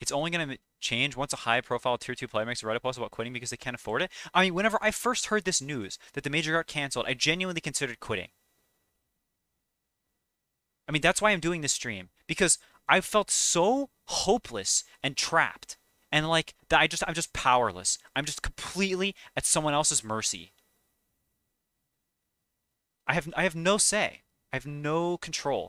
it's only going to change once a high profile tier 2 player makes a write up post about quitting because they can't afford it. I mean, whenever I first heard this news that the major got canceled, I genuinely considered quitting. I mean, that's why I'm doing this stream because I felt so hopeless and trapped and like that I just I'm just powerless. I'm just completely at someone else's mercy. I have I have no say. I have no control